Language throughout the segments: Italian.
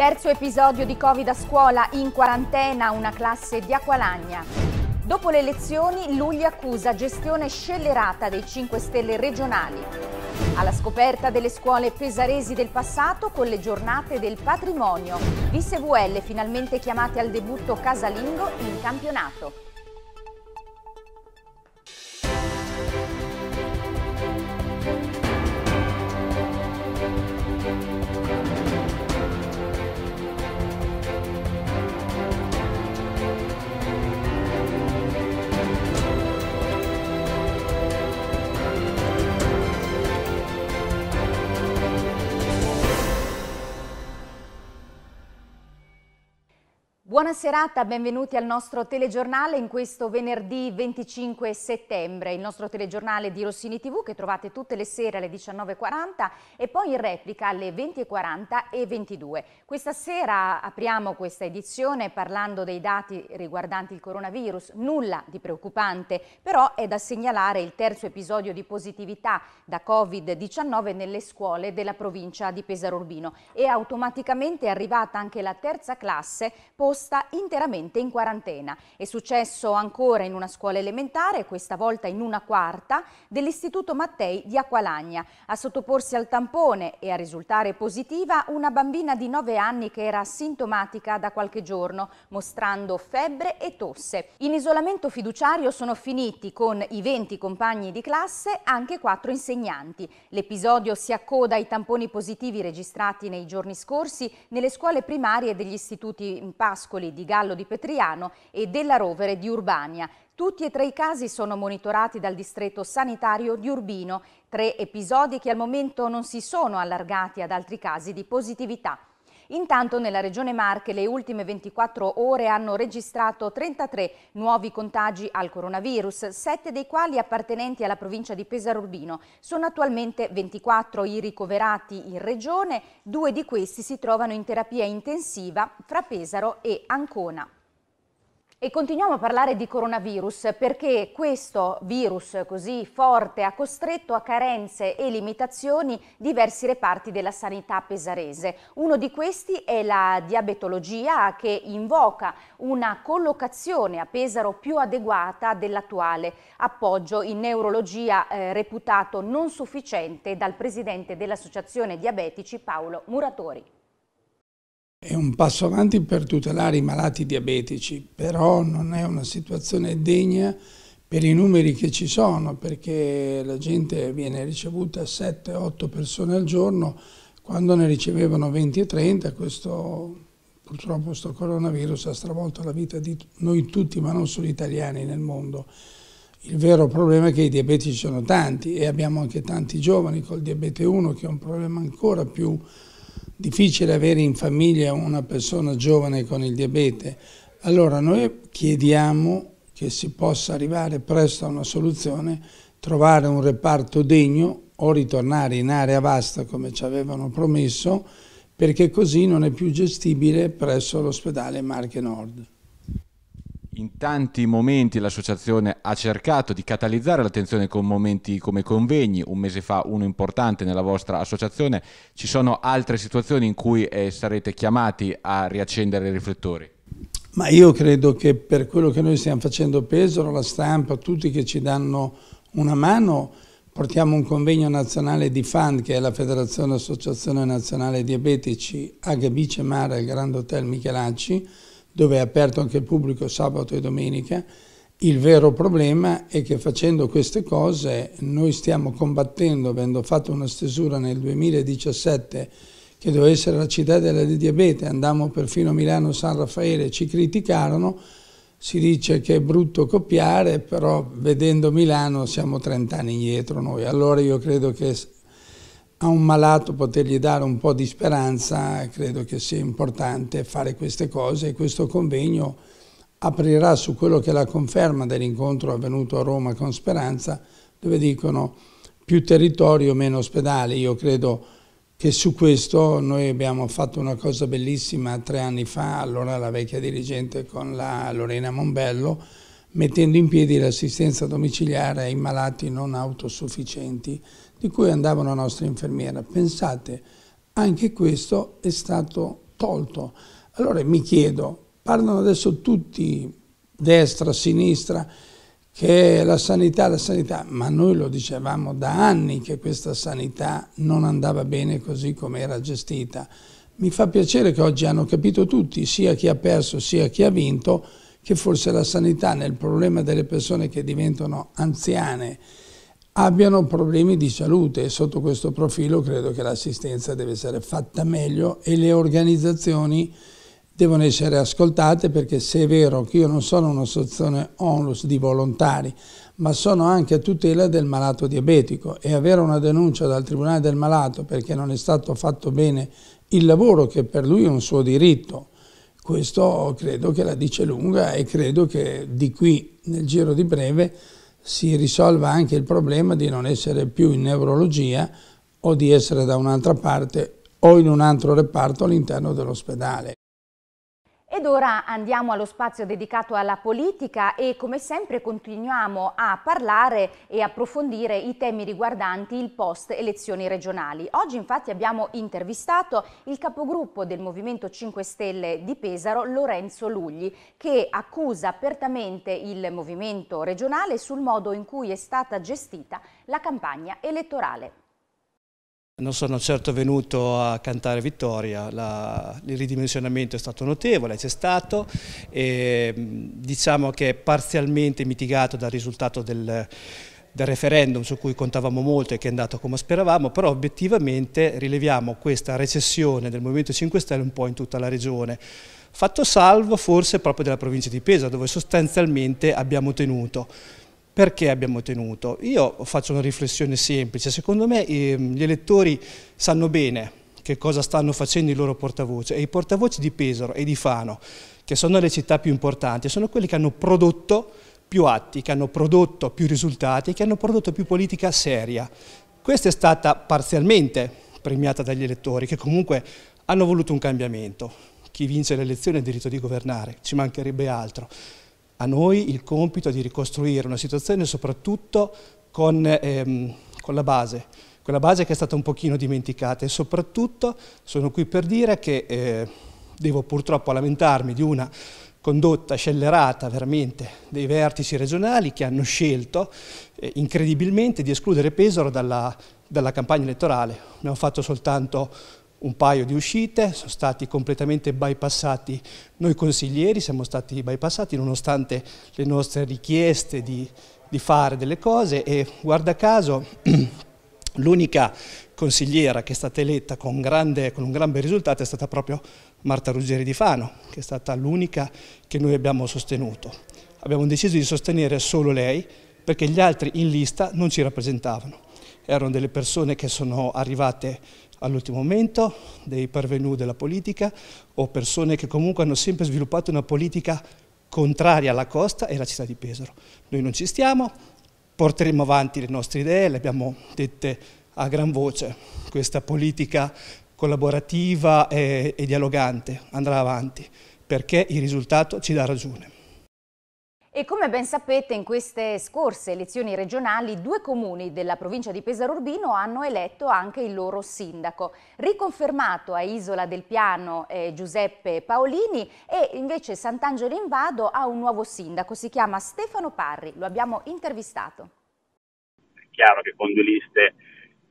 Terzo episodio di Covid a scuola, in quarantena una classe di Aqualagna. Dopo le elezioni, Lugli accusa gestione scellerata dei 5 Stelle regionali. Alla scoperta delle scuole pesaresi del passato con le giornate del patrimonio. VSVL finalmente chiamate al debutto casalingo in campionato. Buona serata, benvenuti al nostro telegiornale in questo venerdì 25 settembre, il nostro telegiornale di Rossini TV che trovate tutte le sere alle 19.40 e poi in replica alle 20.40 e 22. Questa sera apriamo questa edizione parlando dei dati riguardanti il coronavirus, nulla di preoccupante, però è da segnalare il terzo episodio di positività da Covid-19 nelle scuole della provincia di Pesaro Urbino È automaticamente arrivata anche la terza classe post sta interamente in quarantena. È successo ancora in una scuola elementare, questa volta in una quarta, dell'Istituto Mattei di Acqualagna. A sottoporsi al tampone e a risultare positiva una bambina di 9 anni che era sintomatica da qualche giorno, mostrando febbre e tosse. In isolamento fiduciario sono finiti con i 20 compagni di classe anche quattro insegnanti. L'episodio si accoda ai tamponi positivi registrati nei giorni scorsi nelle scuole primarie degli istituti Pasqua Pascoli, di Gallo di Petriano e della Rovere di Urbania. Tutti e tre i casi sono monitorati dal distretto sanitario di Urbino, tre episodi che al momento non si sono allargati ad altri casi di positività. Intanto nella regione Marche le ultime 24 ore hanno registrato 33 nuovi contagi al coronavirus, 7 dei quali appartenenti alla provincia di Pesaro Urbino. Sono attualmente 24 i ricoverati in regione, due di questi si trovano in terapia intensiva fra Pesaro e Ancona. E continuiamo a parlare di coronavirus perché questo virus così forte ha costretto a carenze e limitazioni diversi reparti della sanità pesarese. Uno di questi è la diabetologia che invoca una collocazione a Pesaro più adeguata dell'attuale appoggio in neurologia eh, reputato non sufficiente dal presidente dell'Associazione Diabetici Paolo Muratori. È un passo avanti per tutelare i malati diabetici, però non è una situazione degna per i numeri che ci sono, perché la gente viene ricevuta 7-8 persone al giorno, quando ne ricevevano 20 e 30, questo, purtroppo questo coronavirus ha stravolto la vita di noi tutti, ma non solo italiani nel mondo. Il vero problema è che i diabetici sono tanti e abbiamo anche tanti giovani col diabete 1 che è un problema ancora più difficile avere in famiglia una persona giovane con il diabete, allora noi chiediamo che si possa arrivare presto a una soluzione, trovare un reparto degno o ritornare in area vasta come ci avevano promesso, perché così non è più gestibile presso l'ospedale Marche Nord in tanti momenti l'associazione ha cercato di catalizzare l'attenzione con momenti come convegni, un mese fa uno importante nella vostra associazione, ci sono altre situazioni in cui eh, sarete chiamati a riaccendere i riflettori? Ma io credo che per quello che noi stiamo facendo Pesaro, la stampa, tutti che ci danno una mano, portiamo un convegno nazionale di FAN, che è la Federazione Associazione Nazionale Diabetici, a Gabice Mare, al Grand Hotel Michelacci, dove è aperto anche il pubblico sabato e domenica, il vero problema è che facendo queste cose noi stiamo combattendo, avendo fatto una stesura nel 2017 che doveva essere la città del diabete, andammo perfino a Milano San Raffaele, ci criticarono, si dice che è brutto copiare, però vedendo Milano siamo 30 anni indietro noi. Allora io credo che a un malato potergli dare un po' di speranza, credo che sia importante fare queste cose e questo convegno aprirà su quello che è la conferma dell'incontro avvenuto a Roma con Speranza, dove dicono più territorio, meno ospedali. Io credo che su questo noi abbiamo fatto una cosa bellissima tre anni fa, allora la vecchia dirigente con la Lorena Mombello, mettendo in piedi l'assistenza domiciliare ai malati non autosufficienti, di cui andava la nostra infermiera. Pensate, anche questo è stato tolto. Allora mi chiedo, parlano adesso tutti, destra, sinistra, che la sanità, la sanità, ma noi lo dicevamo da anni che questa sanità non andava bene così come era gestita. Mi fa piacere che oggi hanno capito tutti, sia chi ha perso sia chi ha vinto, che forse la sanità nel problema delle persone che diventano anziane abbiano problemi di salute e sotto questo profilo credo che l'assistenza deve essere fatta meglio e le organizzazioni devono essere ascoltate perché se è vero che io non sono un'associazione onlus di volontari ma sono anche a tutela del malato diabetico e avere una denuncia dal Tribunale del Malato perché non è stato fatto bene il lavoro che per lui è un suo diritto questo credo che la dice lunga e credo che di qui nel giro di breve si risolva anche il problema di non essere più in neurologia o di essere da un'altra parte o in un altro reparto all'interno dell'ospedale. Ed ora andiamo allo spazio dedicato alla politica e come sempre continuiamo a parlare e approfondire i temi riguardanti il post elezioni regionali. Oggi infatti abbiamo intervistato il capogruppo del Movimento 5 Stelle di Pesaro, Lorenzo Lugli, che accusa apertamente il Movimento regionale sul modo in cui è stata gestita la campagna elettorale non sono certo venuto a cantare vittoria, la, il ridimensionamento è stato notevole, c'è stato, e, diciamo che è parzialmente mitigato dal risultato del, del referendum su cui contavamo molto e che è andato come speravamo, però obiettivamente rileviamo questa recessione del Movimento 5 Stelle un po' in tutta la regione fatto salvo forse proprio della provincia di Pesa dove sostanzialmente abbiamo tenuto. Perché abbiamo tenuto? Io faccio una riflessione semplice, secondo me ehm, gli elettori sanno bene che cosa stanno facendo i loro portavoce e i portavoce di Pesaro e di Fano, che sono le città più importanti, sono quelli che hanno prodotto più atti, che hanno prodotto più risultati, che hanno prodotto più politica seria. Questa è stata parzialmente premiata dagli elettori che comunque hanno voluto un cambiamento. Chi vince le elezioni ha il diritto di governare, ci mancherebbe altro a noi il compito di ricostruire una situazione soprattutto con, ehm, con la base, quella base che è stata un pochino dimenticata e soprattutto sono qui per dire che eh, devo purtroppo lamentarmi di una condotta scellerata veramente dei vertici regionali che hanno scelto eh, incredibilmente di escludere Pesaro dalla, dalla campagna elettorale. Ne ho fatto soltanto un paio di uscite, sono stati completamente bypassati noi consiglieri, siamo stati bypassati nonostante le nostre richieste di, di fare delle cose e guarda caso l'unica consigliera che è stata eletta con, grande, con un gran bel risultato è stata proprio Marta Ruggeri di Fano, che è stata l'unica che noi abbiamo sostenuto. Abbiamo deciso di sostenere solo lei perché gli altri in lista non ci rappresentavano erano delle persone che sono arrivate all'ultimo momento, dei parvenuti della politica o persone che comunque hanno sempre sviluppato una politica contraria alla costa e alla città di Pesaro. Noi non ci stiamo, porteremo avanti le nostre idee, le abbiamo dette a gran voce, questa politica collaborativa e, e dialogante andrà avanti perché il risultato ci dà ragione. E come ben sapete in queste scorse elezioni regionali due comuni della provincia di Pesaro Urbino hanno eletto anche il loro sindaco. Riconfermato a Isola del Piano eh, Giuseppe Paolini e invece Sant'Angelo in Vado ha un nuovo sindaco, si chiama Stefano Parri, lo abbiamo intervistato. È chiaro che con due liste,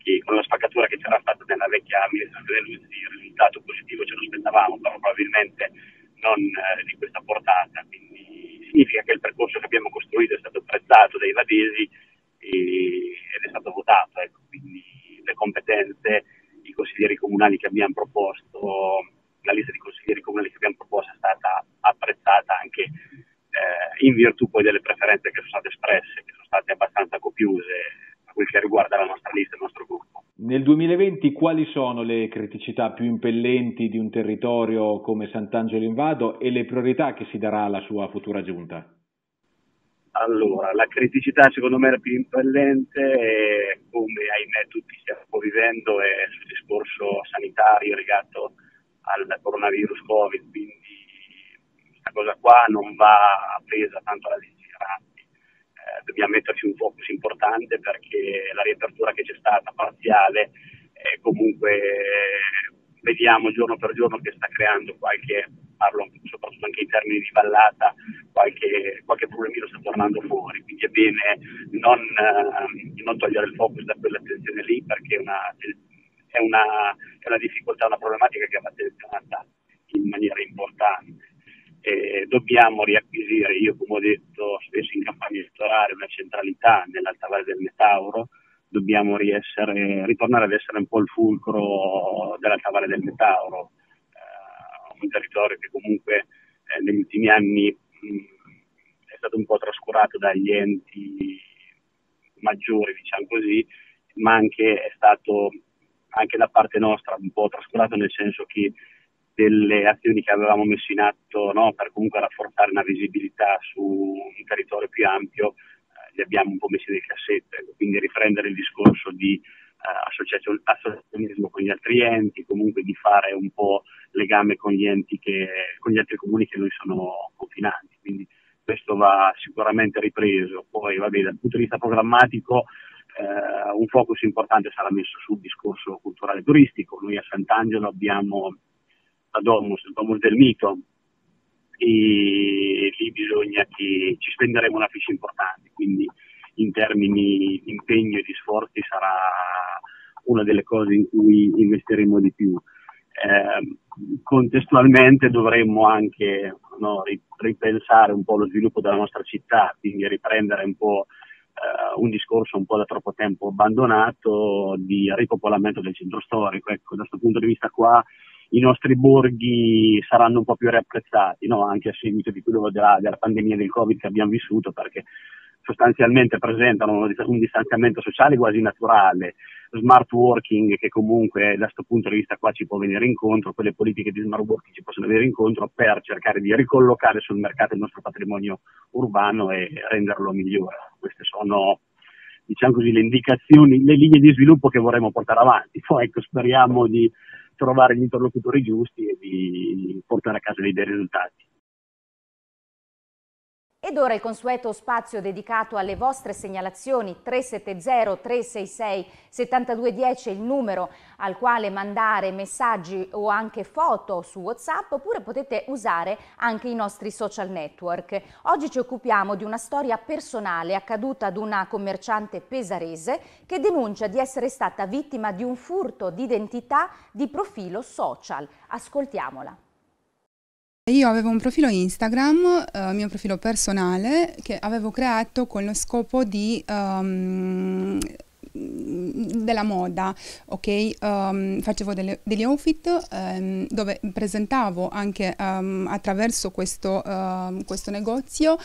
che, con la spaccatura che c'era stata nella vecchia amministrazione il risultato positivo ce lo aspettavamo, però probabilmente non eh, di questa portata, quindi significa che il percorso che abbiamo costruito è stato apprezzato dai vadesi ed è stato votato. Ecco. Quindi le competenze, i consiglieri comunali che abbiamo proposto, la lista di consiglieri comunali che abbiamo proposto è stata apprezzata anche eh, in virtù poi delle preferenze che sono state espresse, che sono state abbastanza copiose quel che riguarda la nostra lista, il nostro gruppo. Nel 2020 quali sono le criticità più impellenti di un territorio come Sant'Angelo in Vado e le priorità che si darà alla sua futura giunta? Allora, la criticità secondo me la più impellente, come ahimè tutti stiamo vivendo, è sul discorso sanitario legato al coronavirus Covid, quindi questa cosa qua non va presa tanto alla leggera dobbiamo metterci un focus importante perché la riapertura che c'è stata parziale eh, comunque eh, vediamo giorno per giorno che sta creando qualche, parlo soprattutto anche in termini di vallata, qualche, qualche problemino sta tornando fuori, quindi è bene non, eh, non togliere il focus da quell'attenzione lì perché è una, è una, è una difficoltà, una problematica che va attenzionata in maniera importante eh, dobbiamo riacquisire, io come ho detto spesso in campagna elettorale, una centralità nell'Alta Valle del Metauro, dobbiamo riessere, ritornare ad essere un po' il fulcro dell'Alta Valle del Metauro, eh, un territorio che comunque eh, negli ultimi anni mh, mm, è stato un po' trascurato dagli enti maggiori, diciamo così, ma anche è stato anche da parte nostra un po' trascurato nel senso che delle azioni che avevamo messo in atto no, per comunque rafforzare una visibilità su un territorio più ampio eh, li abbiamo un po' messi nel cassetto, ecco. quindi riprendere il discorso di eh, associazionismo con gli altri enti, comunque di fare un po' legame con gli, enti che, con gli altri comuni che noi sono confinanti, quindi questo va sicuramente ripreso. Poi vabbè, dal punto di vista programmatico eh, un focus importante sarà messo sul discorso culturale turistico, noi a Sant'Angelo abbiamo a Domus, il Domus del Mito, e lì bisogna che ci spenderemo una fiche importante, quindi in termini di impegno e di sforzi sarà una delle cose in cui investiremo di più. Eh, contestualmente dovremmo anche no, ripensare un po' lo sviluppo della nostra città, quindi riprendere un po' eh, un discorso un po' da troppo tempo abbandonato di ripopolamento del centro storico. Ecco, da questo punto di vista qua i nostri borghi saranno un po' più riapprezzati, no? anche a seguito di quello della, della, pandemia del Covid che abbiamo vissuto, perché sostanzialmente presentano un distanziamento sociale quasi naturale, smart working che comunque da questo punto di vista qua ci può venire incontro, quelle politiche di smart working ci possono venire incontro per cercare di ricollocare sul mercato il nostro patrimonio urbano e renderlo migliore. Queste sono diciamo così, le indicazioni, le linee di sviluppo che vorremmo portare avanti. Poi ecco, speriamo di trovare gli interlocutori giusti e di portare a casa dei bei risultati. Ed ora il consueto spazio dedicato alle vostre segnalazioni 370 366 7210 il numero al quale mandare messaggi o anche foto su Whatsapp oppure potete usare anche i nostri social network. Oggi ci occupiamo di una storia personale accaduta ad una commerciante pesarese che denuncia di essere stata vittima di un furto d'identità di profilo social. Ascoltiamola. Io avevo un profilo Instagram, eh, mio profilo personale, che avevo creato con lo scopo di... Um, della moda, ok? Um, facevo delle, degli outfit um, dove presentavo anche um, attraverso questo, questo negozio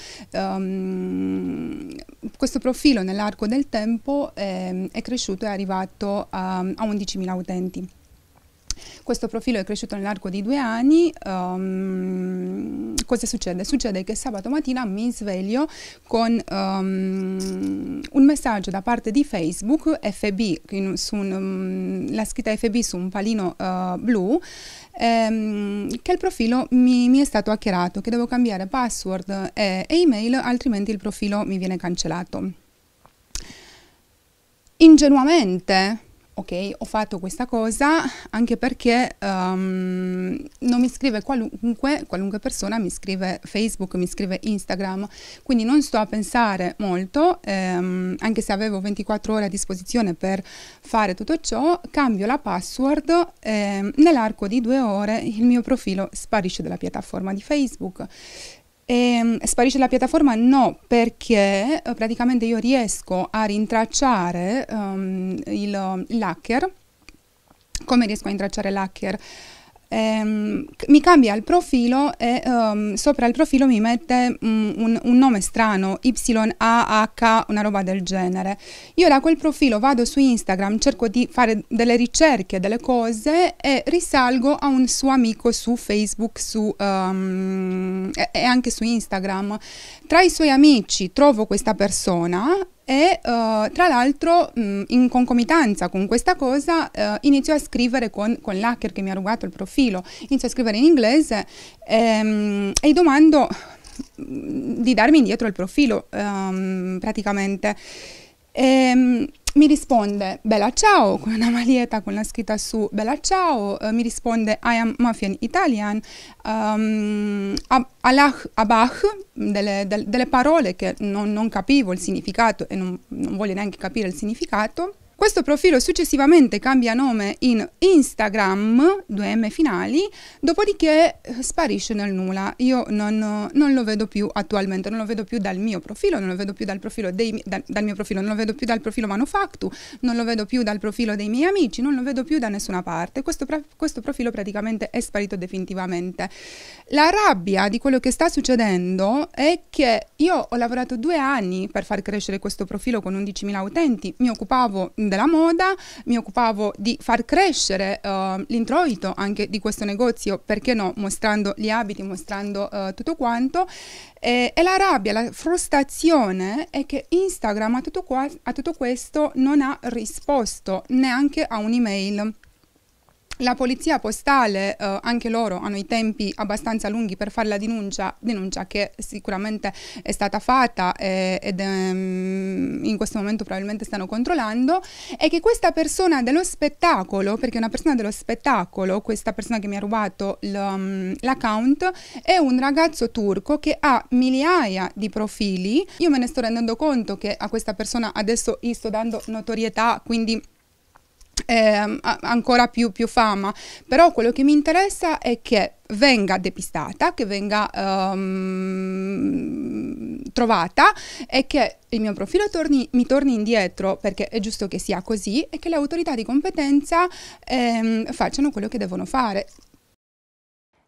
questo profilo nell'arco del tempo è cresciuto e è arrivato a 11.000 utenti. Questo profilo è cresciuto nell'arco di due anni. Um, cosa succede? Succede che sabato mattina mi sveglio con um, un messaggio da parte di Facebook, FB, su un, um, la scritta FB su un palino uh, blu, ehm, che il profilo mi, mi, è stato hackerato, che devo cambiare password e, e email, altrimenti il profilo mi viene cancellato. Ingenuamente ok, ho fatto questa cosa anche perché um, non mi scrive qualunque, qualunque, persona, mi scrive Facebook, mi scrive Instagram, quindi non sto a pensare molto, ehm, anche se avevo 24 ore a disposizione per fare tutto ciò, cambio la password, ehm, nell'arco di due ore il mio profilo sparisce dalla piattaforma di Facebook. E ehm, sparisce la piattaforma? No, perché eh, praticamente io riesco a rintracciare um, il, l'hacker. Come riesco a rintracciare l'hacker? ehm, mi cambia il profilo e um, sopra il profilo mi mette mm, un, un, nome strano, YAH, una roba del genere. Io da quel profilo vado su Instagram, cerco di fare delle ricerche, delle cose e risalgo a un suo amico su Facebook su, um, e, e anche su Instagram. Tra i suoi amici trovo questa persona e uh, tra l'altro mh, mm, in concomitanza con questa cosa uh, inizio a scrivere con, con l'hacker che mi ha rubato il profilo, inizio a scrivere in inglese ehm, e domando di darmi indietro il profilo um, praticamente. Ehm, mi risponde Bella ciao con una maglietta con la scritta su Bella ciao, uh, mi risponde I am Mafian Italian, um, ehm, ab Allah Abach, delle, delle, delle, parole che non, non, capivo il significato e non, non voglio neanche capire il significato. Questo profilo successivamente cambia nome in Instagram, 2M finali, dopodiché eh, sparisce nel nulla. Io non, non, lo vedo più attualmente, non lo vedo più dal mio profilo, non lo vedo più dal profilo dei, dal, dal mio profilo, non lo vedo più dal profilo Manufactu, non lo vedo più dal profilo dei miei amici, non lo vedo più da nessuna parte. Questo, questo profilo praticamente è sparito definitivamente. La rabbia di quello che sta succedendo è che io ho lavorato due anni per far crescere questo profilo con 11.000 utenti, mi occupavo di della moda, mi occupavo di far crescere uh, l'introito anche di questo negozio, perché no, mostrando gli abiti, mostrando uh, tutto quanto. E, e, la rabbia, la frustrazione è che Instagram a tutto, qua, a tutto questo non ha risposto neanche a un'email. La polizia postale, eh, anche loro hanno i tempi abbastanza lunghi per fare la denuncia, denuncia che sicuramente è stata fatta eh, ed ehm, in questo momento probabilmente stanno controllando, e che questa persona dello spettacolo, perché una persona dello spettacolo, questa persona che mi ha rubato mm, l'account, è un ragazzo turco che ha migliaia di profili. Io me ne sto rendendo conto che a questa persona adesso gli sto dando notorietà, quindi eh, ancora più, più, fama, però quello che mi interessa è che venga depistata, che venga um, trovata e che il mio profilo torni, mi torni indietro perché è giusto che sia così e che le autorità di competenza ehm, facciano quello che devono fare.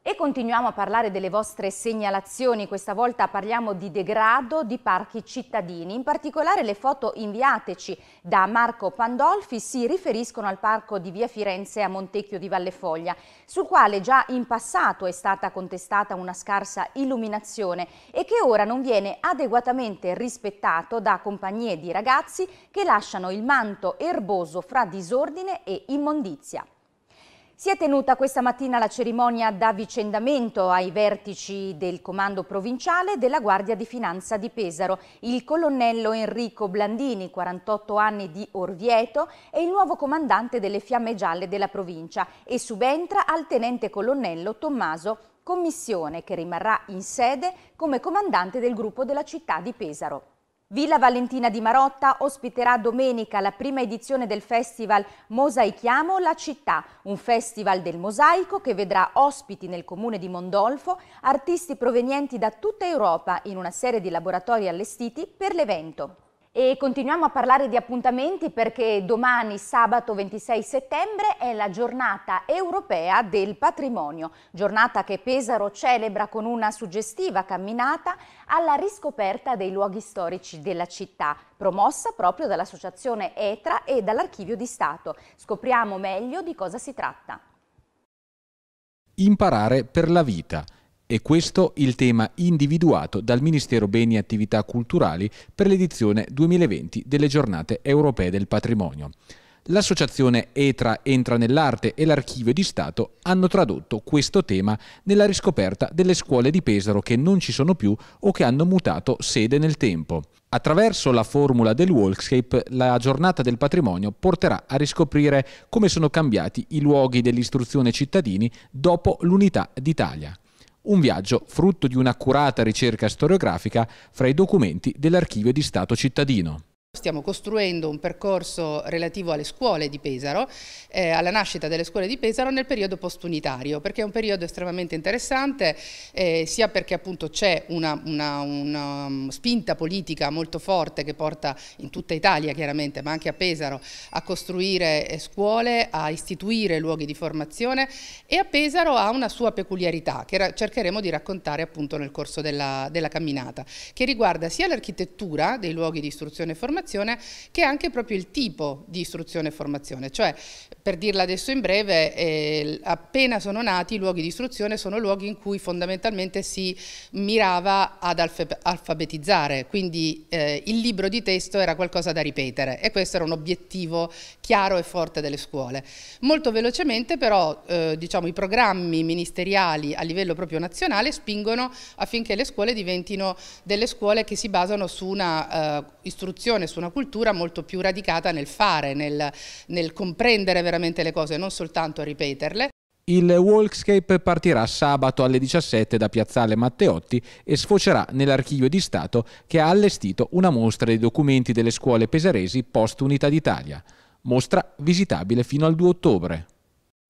E continuiamo a parlare delle vostre segnalazioni, questa volta parliamo di degrado di parchi cittadini, in particolare le foto inviateci da Marco Pandolfi si riferiscono al parco di via Firenze a Montecchio di Vallefoglia, sul quale già in passato è stata contestata una scarsa illuminazione e che ora non viene adeguatamente rispettato da compagnie di ragazzi che lasciano il manto erboso fra disordine e immondizia. Si è tenuta questa mattina la cerimonia d'avvicendamento ai vertici del comando provinciale della Guardia di Finanza di Pesaro, il colonnello Enrico Blandini, 48 anni di Orvieto, è il nuovo comandante delle Fiamme Gialle della provincia e subentra al tenente colonnello Tommaso Commissione, che rimarrà in sede come comandante del gruppo della città di Pesaro. Villa Valentina di Marotta ospiterà domenica la prima edizione del festival Mosaichiamo la città, un festival del mosaico che vedrà ospiti nel comune di Mondolfo artisti provenienti da tutta Europa in una serie di laboratori allestiti per l'evento. E continuiamo a parlare di appuntamenti perché domani, sabato 26 settembre, è la giornata europea del patrimonio, giornata che Pesaro celebra con una suggestiva camminata alla riscoperta dei luoghi storici della città, promossa proprio dall'associazione ETRA e dall'Archivio di Stato. Scopriamo meglio di cosa si tratta. Imparare per la vita – e questo il tema individuato dal Ministero Beni e Attività Culturali per l'edizione 2020 delle Giornate Europee del Patrimonio. L'associazione ETRA Entra nell'Arte e l'Archivio di Stato hanno tradotto questo tema nella riscoperta delle scuole di Pesaro che non ci sono più o che hanno mutato sede nel tempo. Attraverso la formula del Walkscape, la giornata del patrimonio porterà a riscoprire come sono cambiati i luoghi dell'istruzione cittadini dopo l'unità d'Italia. Un viaggio frutto di un'accurata ricerca storiografica fra i documenti dell'Archivio di Stato cittadino. Stiamo costruendo un percorso relativo alle scuole di Pesaro, eh, alla nascita delle scuole di Pesaro nel periodo postunitario, perché è un periodo estremamente interessante, eh, sia perché appunto c'è una, una, una, mm, spinta politica molto forte che porta in tutta Italia chiaramente, ma anche a Pesaro, a costruire eh, scuole, a istituire luoghi di formazione e a Pesaro ha una sua peculiarità che cercheremo di raccontare appunto nel corso della, della camminata, che riguarda sia l'architettura dei luoghi di istruzione e formazione, formazione che è anche proprio il tipo di istruzione e formazione, cioè per dirla adesso in breve, eh, appena sono nati i luoghi di istruzione sono luoghi in cui fondamentalmente si mirava ad alfabetizzare, quindi eh, il libro di testo era qualcosa da ripetere e questo era un obiettivo chiaro e forte delle scuole. Molto velocemente però eh, diciamo, i programmi ministeriali a livello proprio nazionale spingono affinché le scuole diventino delle scuole che si basano su una eh, istruzione generazione, su una cultura molto più radicata nel fare, nel, nel comprendere veramente le cose, non soltanto ripeterle. Il Walkscape partirà sabato alle 17 da Piazzale Matteotti e sfocerà nell'Archivio di Stato che ha allestito una mostra dei documenti delle scuole pesaresi post Unità d'Italia. Mostra visitabile fino al 2 ottobre.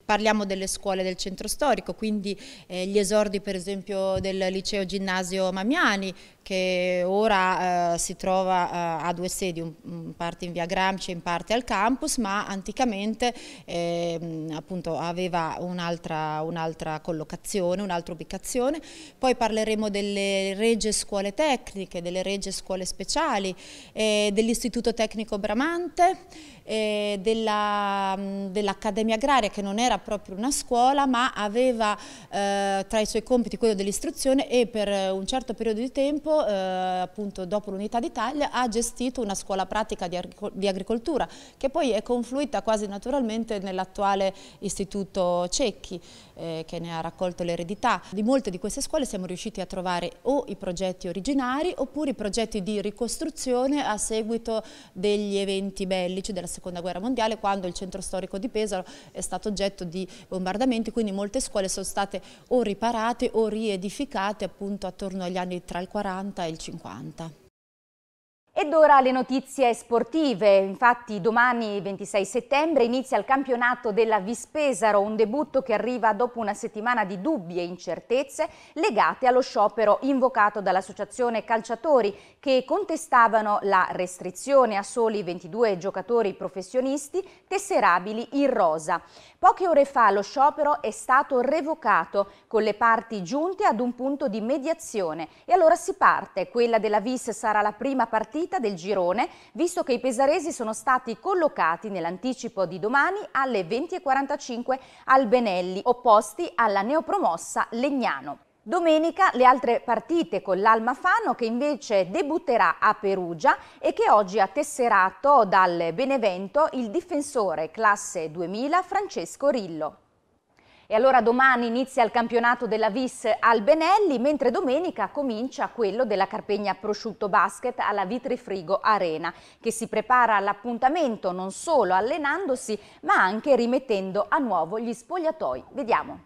Parliamo delle scuole del centro storico, quindi eh, gli esordi per esempio del liceo ginnasio Mamiani che ora eh, si trova eh, a due sedi, in parte in via Gramsci e in parte al campus, ma anticamente ehm, appunto, aveva un'altra un collocazione, un'altra ubicazione. Poi parleremo delle regge scuole tecniche, delle regge scuole speciali, eh, dell'Istituto Tecnico Bramante, eh, dell'Accademia dell Agraria che non era era proprio una scuola ma aveva eh, tra i suoi compiti quello dell'istruzione e per un certo periodo di tempo, eh, appunto dopo l'Unità d'Italia, ha gestito una scuola pratica di, di, agricoltura che poi è confluita quasi naturalmente nell'attuale istituto Cecchi eh, che ne ha raccolto l'eredità. Di molte di queste scuole siamo riusciti a trovare o i progetti originari oppure i progetti di ricostruzione a seguito degli eventi bellici della seconda guerra mondiale quando il centro storico di Pesaro è stato oggetto di bombardamenti, quindi molte scuole sono state o riparate o riedificate appunto attorno agli anni tra il 40 e il 50. Ed ora le notizie sportive, infatti domani 26 settembre inizia il campionato della Vispesaro, un debutto che arriva dopo una settimana di dubbi e incertezze legate allo sciopero invocato dall'associazione calciatori che contestavano la restrizione a soli 22 giocatori professionisti tesserabili in rosa. Poche ore fa lo sciopero è stato revocato con le parti giunte ad un punto di mediazione e allora si parte, quella della Vis sarà la prima partita testa del girone, visto che i pesaresi sono stati collocati nell'anticipo di domani alle 20.45 al Benelli, opposti alla neopromossa Legnano. Domenica le altre partite con l'Almafano che invece debutterà a Perugia e che oggi ha tesserato dal Benevento il difensore classe 2000 Francesco Rillo. E allora domani inizia il campionato della Vis al Benelli, mentre domenica comincia quello della Carpegna Prosciutto Basket alla Vitrifrigo Arena, che si prepara all'appuntamento non solo allenandosi, ma anche rimettendo a nuovo gli spogliatoi. Vediamo.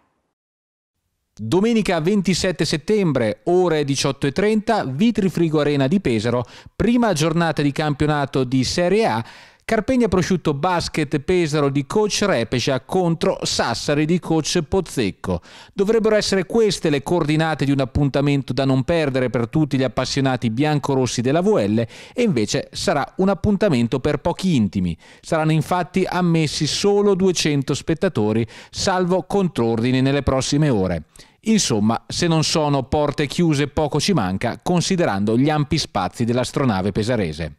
Domenica 27 settembre, ore 18.30, Vitrifrigo Arena di Pesaro, prima giornata di campionato di Serie A Carpegna prosciutto basket Pesaro di coach Repescia contro Sassari di coach Pozzecco. Dovrebbero essere queste le coordinate di un appuntamento da non perdere per tutti gli appassionati biancorossi della VL e invece sarà un appuntamento per pochi intimi. Saranno infatti ammessi solo 200 spettatori, salvo contrordini nelle prossime ore. Insomma, se non sono porte chiuse poco ci manca, considerando gli ampi spazi dell'astronave pesarese.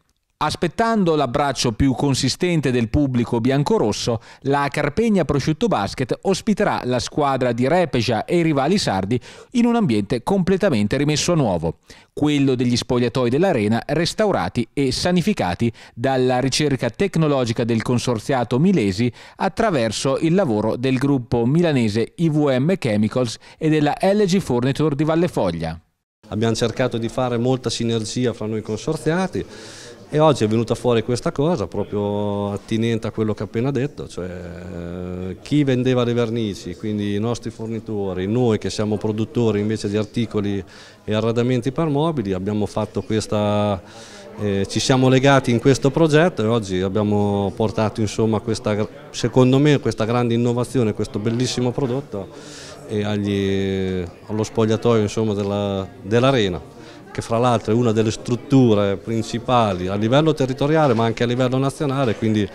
Aspettando l'abbraccio più consistente del pubblico biancorosso, la Carpegna Prosciutto Basket ospiterà la squadra di Repeja e i rivali sardi in un ambiente completamente rimesso a nuovo, quello degli spogliatoi dell'arena restaurati e sanificati dalla ricerca tecnologica del consorziato Milesi attraverso il lavoro del gruppo milanese IVM Chemicals e della LG Furniture di Valle Foglia. Abbiamo cercato di fare molta sinergia fra noi consorziati e oggi è venuta fuori questa cosa proprio attinente a quello che ho appena detto, cioè eh, chi vendeva le vernici, quindi i nostri fornitori, noi che siamo produttori invece di articoli e arredamenti per mobili, abbiamo fatto questa, eh, ci siamo legati in questo progetto e oggi abbiamo portato insomma questa, secondo me questa grande innovazione, questo bellissimo prodotto eh, agli, allo spogliatoio dell'arena. Dell che fra l'altro è una delle strutture principali a livello territoriale ma anche a livello nazionale, quindi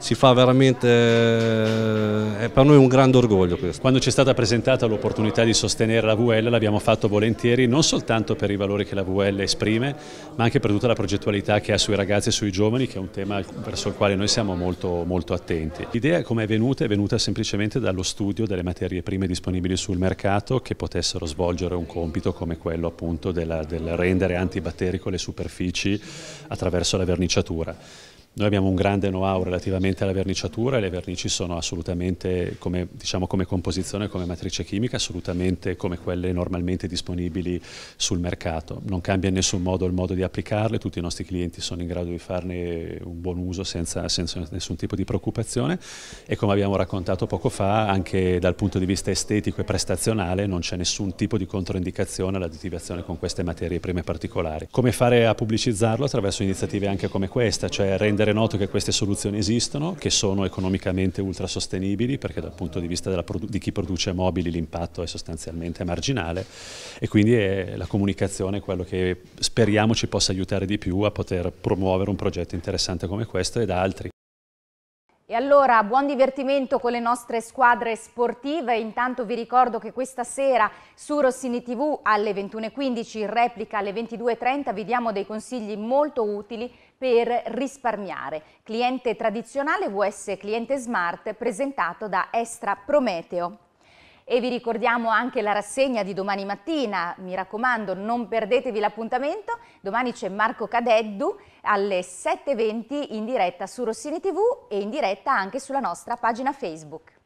si fa veramente, eh, è per noi un grande orgoglio questo. Quando ci è stata presentata l'opportunità di sostenere la VL l'abbiamo fatto volentieri non soltanto per i valori che la VL esprime ma anche per tutta la progettualità che ha sui ragazzi e sui giovani che è un tema verso il quale noi siamo molto, molto attenti. L'idea come è venuta è venuta semplicemente dallo studio delle materie prime disponibili sul mercato che potessero svolgere un compito come quello appunto della, del rendere antibatterico le superfici attraverso la verniciatura. Noi abbiamo un grande know-how relativamente alla verniciatura e le vernici sono assolutamente, come, diciamo, come composizione, come matrice chimica, assolutamente come quelle normalmente disponibili sul mercato. Non cambia in nessun modo il modo di applicarle, tutti i nostri clienti sono in grado di farne un buon uso senza, senza nessun tipo di preoccupazione e come abbiamo raccontato poco fa, anche dal punto di vista estetico e prestazionale non c'è nessun tipo di controindicazione all'additivazione con queste materie prime particolari. Come fare a pubblicizzarlo? Attraverso iniziative anche come questa, cioè rendere rendere noto che queste soluzioni esistono, che sono economicamente ultrasostenibili perché dal punto di vista di chi produce mobili l'impatto è sostanzialmente marginale e quindi è la comunicazione è quello che speriamo ci possa aiutare di più a poter promuovere un progetto interessante come questo ed altri. E allora buon divertimento con le nostre squadre sportive, intanto vi ricordo che questa sera su Rossini TV alle 21.15, in replica alle 22.30, vi diamo dei consigli molto utili per risparmiare. Cliente tradizionale VS Cliente Smart presentato da Estra Prometeo. E vi ricordiamo anche la rassegna di domani mattina, mi raccomando non perdetevi l'appuntamento, domani c'è Marco Cadeddu alle 7.20 in diretta su Rossini TV e in diretta anche sulla nostra pagina Facebook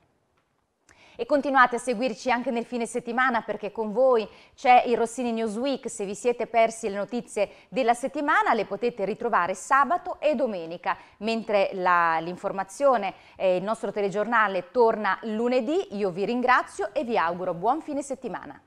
e continuate a seguirci anche nel fine settimana perché con voi c'è il Rossini News Week, se vi siete persi le notizie della settimana le potete ritrovare sabato e domenica, mentre l'informazione e eh, il nostro telegiornale torna lunedì, io vi ringrazio e vi auguro buon fine settimana.